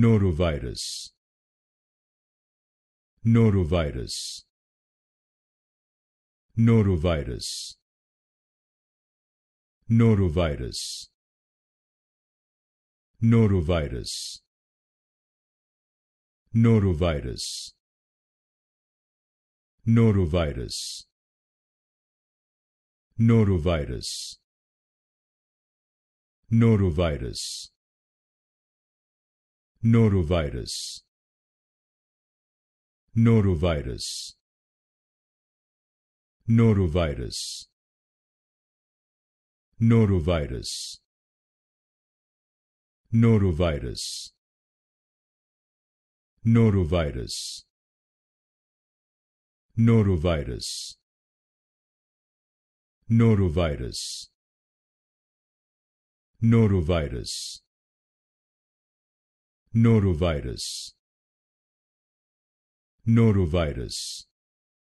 Norovirus Norovirus Norovirus Norovirus Norovirus Norovirus Norovirus Norovirus Norovirus Norovirus Norovirus Norovirus Norovirus Norovirus Norovirus Norovirus Norovirus Norovirus Norovirus Norovirus